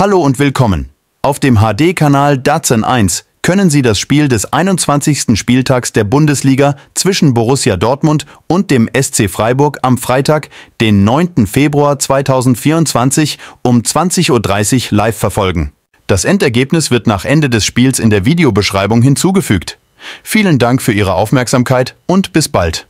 Hallo und willkommen. Auf dem HD-Kanal Datsen 1 können Sie das Spiel des 21. Spieltags der Bundesliga zwischen Borussia Dortmund und dem SC Freiburg am Freitag, den 9. Februar 2024 um 20.30 Uhr live verfolgen. Das Endergebnis wird nach Ende des Spiels in der Videobeschreibung hinzugefügt. Vielen Dank für Ihre Aufmerksamkeit und bis bald.